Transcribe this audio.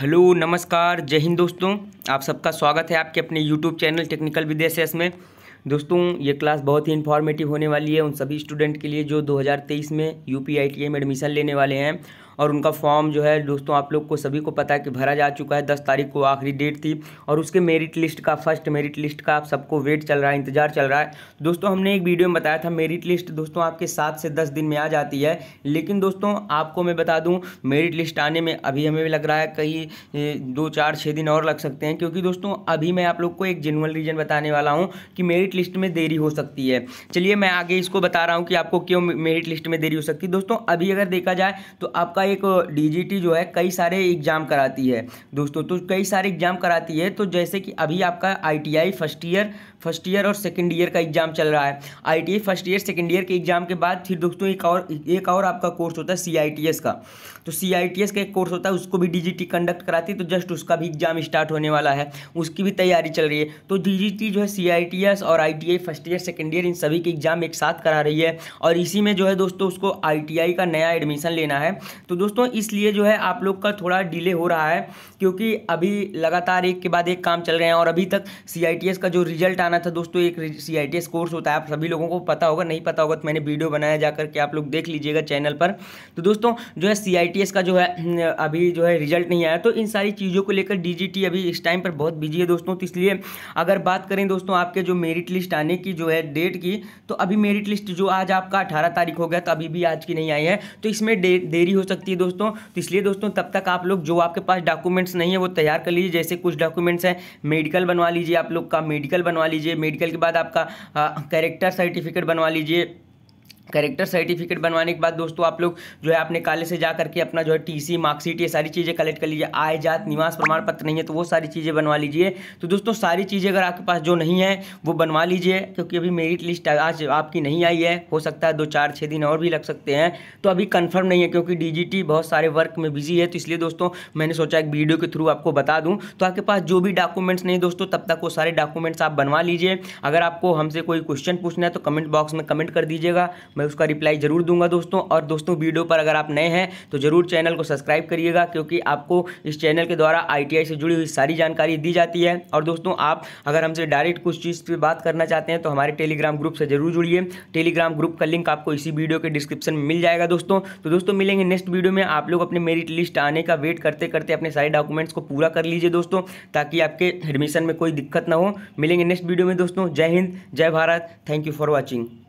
hello नमस्कार जय हिंद दोस्तों आप सबका स्वागत है आपके अपने यूट्यूब चैनल टेक्निकल विदेश में दोस्तों ये क्लास बहुत ही इन्फॉर्मेटिव होने वाली है उन सभी स्टूडेंट के लिए जो 2023 में U P I T admission लेने वाले हैं और उनका फॉर्म जो है दोस्तों आप लोग को सभी को पता है कि भरा जा चुका है दस तारीख को आखिरी डेट थी और उसके मेरिट लिस्ट का फर्स्ट मेरिट लिस्ट का आप सबको वेट चल रहा है इंतजार चल रहा है दोस्तों हमने एक वीडियो में बताया था मेरिट लिस्ट दोस्तों आपके सात से दस दिन में आ जाती है लेकिन दोस्तों आपको मैं बता दूँ मेरिट लिस्ट आने में अभी हमें भी लग रहा है कहीं दो चार छः दिन और लग सकते हैं क्योंकि दोस्तों अभी मैं आप लोग को एक जेनुअल रीज़न बताने वाला हूँ कि मेरिट लिस्ट में देरी हो सकती है चलिए मैं आगे इसको बता रहा हूँ कि आपको क्यों मेरिट लिस्ट में देरी हो सकती है दोस्तों अभी अगर देखा जाए तो आपका एक डीजीटी जो है कई सारे एग्ज़ाम कराती है दोस्तों तो कई सारे एग्ज़ाम कराती है तो जैसे कि अभी आपका ITI first year first year और सेकंड ईयर का एग्ज़ाम चल रहा है ITI first year second year के एग्ज़ाम के बाद फिर दोस्तों एक और एक और आपका कोर्स होता है सी का तो सी का एक कोर्स होता है उसको भी डी कंडक्ट कराती है तो जस्ट उसका भी एग्ज़ाम स्टार्ट होने वाला है उसकी भी तैयारी चल रही है तो डी जो है सी और I first year second year इन सभी के एग्ज़ाम एक साथ करा रही है और इसी में जो है दोस्तों उसको आई का नया एडमिशन लेना है तो तो दोस्तों इसलिए जो है आप लोग का थोड़ा डिले हो रहा है क्योंकि अभी लगातार एक के बाद एक काम चल रहे हैं और अभी तक सी का जो रिजल्ट आना था दोस्तों एक सी कोर्स होता है आप सभी लोगों को पता होगा नहीं पता होगा तो मैंने वीडियो बनाया जा करके आप लोग देख लीजिएगा चैनल पर तो दोस्तों जो है सी का जो है अभी जो है रिजल्ट नहीं आया तो इन सारी चीज़ों को लेकर डी अभी इस टाइम पर बहुत बिजी है दोस्तों तो इसलिए अगर बात करें दोस्तों आपके जो मेरिट लिस्ट आने की जो है डेट की तो अभी मेरिट लिस्ट जो आज आपका अठारह तारीख हो गया तो अभी भी आज की नहीं आई है तो इसमें देरी हो सकती सकती है दोस्तों तो इसलिए दोस्तों तब तक आप लोग जो आपके पास डॉक्यूमेंट्स नहीं है वो तैयार कर लीजिए जैसे कुछ डॉक्यूमेंट्स हैं मेडिकल बनवा लीजिए आप लोग का मेडिकल बनवा लीजिए मेडिकल के बाद आपका कैरेक्टर सर्टिफिकेट बनवा लीजिए करेक्टर सर्टिफिकेट बनवाने के बाद दोस्तों आप लोग जो है अपने काले से जा करके अपना जो है टीसी मार्कशीट ये सारी चीज़ें कलेक्ट कर लीजिए आय जात निवास प्रमाण पत्र नहीं है तो वो सारी चीज़ें बनवा लीजिए तो दोस्तों सारी चीज़ें अगर आपके पास जो नहीं है वो बनवा लीजिए क्योंकि अभी मेरिट लिस्ट आज आपकी नहीं आई है हो सकता है दो चार छः दिन और भी लग सकते हैं तो अभी कन्फर्म नहीं है क्योंकि डी बहुत सारे वर्क में बिजी है तो इसलिए दोस्तों मैंने सोचा एक वीडियो के थ्रू आपको बता दूँ तो आपके पास जो भी डॉक्यूमेंट्स नहीं दोस्तों तब तक वो सारे डॉक्यूमेंट्स आप बनवा लीजिए अगर आपको हमसे कोई क्वेश्चन पूछना है तो कमेंट बॉक्स में कमेंट कर दीजिएगा मैं उसका रिप्लाई ज़रूर दूंगा दोस्तों और दोस्तों वीडियो पर अगर आप नए हैं तो ज़रूर चैनल को सब्सक्राइब करिएगा क्योंकि आपको इस चैनल के द्वारा आई से जुड़ी हुई सारी जानकारी दी जाती है और दोस्तों आप अगर हमसे डायरेक्ट कुछ चीज़ पर बात करना चाहते हैं तो हमारे टेलीग्राम ग्रुप से ज़रूर जुड़िए टेलीग्राम ग्रुप का लिंक आपको इसी वीडियो के डिस्क्रिप्शन में मिल जाएगा दोस्तों तो दोस्तों मिलेंगे नेक्स्ट वीडियो में आप लोग अपने मेरिट लिस्ट आने का वेट करते करते अपने सारे डॉक्यूमेंट्स को पूरा कर लीजिए दोस्तों ताकि आपके एडमिशन में कोई दिक्कत ना हो मिलेंगे नेक्स्ट वीडियो में दोस्तों जय हिंद जय Bharat thank you for watching